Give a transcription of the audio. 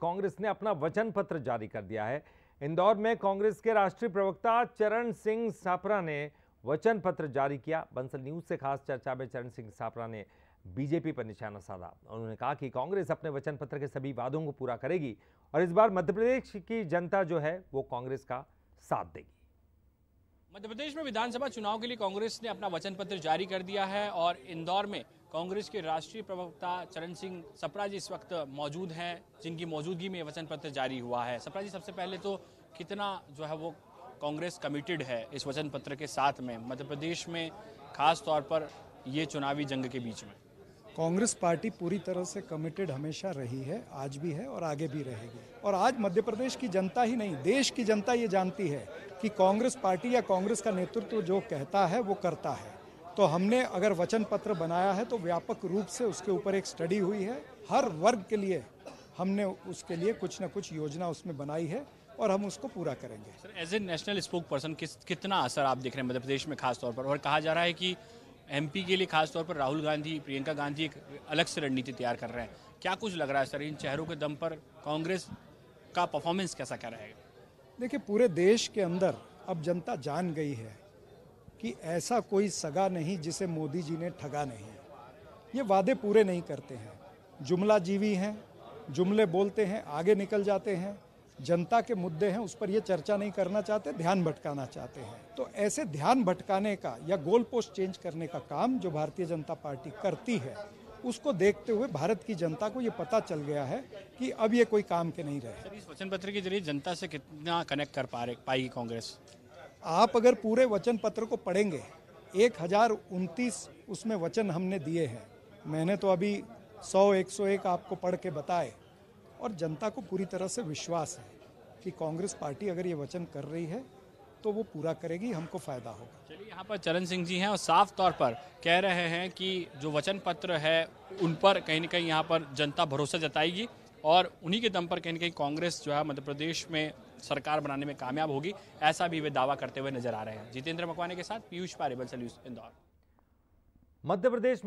कांग्रेस ने अपना वचन पत्र जारी कर दिया है इंदौर में कांग्रेस के राष्ट्रीय प्रवक्ता चरण सिंह सापरा ने वचन पत्र जारी किया बंसल न्यूज से खास चर्चा में चरण सिंह सापरा ने बीजेपी पर निशाना साधा उन्होंने कहा कि कांग्रेस अपने वचन पत्र के सभी वादों को पूरा करेगी और इस बार मध्य प्रदेश की जनता जो है वो कांग्रेस का साथ देगी मध्य प्रदेश में विधानसभा चुनाव के लिए कांग्रेस ने अपना वचन पत्र जारी कर दिया है और इंदौर में कांग्रेस के राष्ट्रीय प्रवक्ता चरण सिंह सपरा जी इस वक्त मौजूद हैं जिनकी मौजूदगी में वचन पत्र जारी हुआ है सपरा जी सबसे पहले तो कितना जो है वो कांग्रेस कमिटेड है इस वचन पत्र के साथ में मध्य प्रदेश में खास तौर पर ये चुनावी जंग के बीच में कांग्रेस पार्टी पूरी तरह से कमिटेड हमेशा रही है आज भी है और आगे भी रहेगी और आज मध्य प्रदेश की जनता ही नहीं देश की जनता ये जानती है कि कांग्रेस पार्टी या कांग्रेस का नेतृत्व जो कहता है वो करता है तो हमने अगर वचन पत्र बनाया है तो व्यापक रूप से उसके ऊपर एक स्टडी हुई है हर वर्ग के लिए हमने उसके लिए कुछ ना कुछ योजना उसमें बनाई है और हम उसको पूरा करेंगे as a national spokesperson किस कितना असर आप देख रहे हैं मध्य प्रदेश में खासतौर पर और कहा जा रहा है कि एमपी के लिए खासतौर पर राहुल गांधी प्रियंका गांधी एक अलग से रणनीति तैयार कर रहे हैं क्या कुछ लग रहा है सर इन चेहरों के दम पर कांग्रेस का परफॉर्मेंस कैसा क्या रहेगा देखिए पूरे देश के अंदर अब जनता जान गई है कि ऐसा कोई सगा नहीं जिसे मोदी जी ने ठगा नहीं ये वादे पूरे नहीं करते हैं जुमला जीवी हैं जुमले बोलते हैं आगे निकल जाते हैं जनता के मुद्दे हैं उस पर ये चर्चा नहीं करना चाहते ध्यान भटकाना चाहते हैं तो ऐसे ध्यान भटकाने का या गोल पोस्ट चेंज करने का काम जो भारतीय जनता पार्टी करती है उसको देखते हुए भारत की जनता को ये पता चल गया है कि अब ये कोई काम के नहीं रहे इस वचन पत्र के जरिए जनता से कितना कनेक्ट कर पा रहे पाएगी कांग्रेस आप अगर पूरे वचन पत्र को पढ़ेंगे एक हजार उनतीस उसमें वचन हमने दिए हैं मैंने तो अभी सौ एक सौ एक आपको पढ़ के बताए और जनता को पूरी तरह से विश्वास है कि कांग्रेस पार्टी अगर ये वचन कर रही है तो वो पूरा करेगी हमको फायदा होगा चलिए यहाँ पर चरण सिंह जी हैं और साफ तौर पर कह रहे हैं कि जो वचन पत्र है उन पर कहीं ना कहीं यहाँ पर जनता भरोसा जताएगी और उन्हीं के दम पर कहीं ना कहीं कांग्रेस जो है मध्य प्रदेश में सरकार बनाने में कामयाब होगी ऐसा भी वे दावा करते हुए नजर आ रहे हैं जितेंद्र मकवाने के साथ पीयूष पारेबल सल्यूस इंदौर मध्य प्रदेश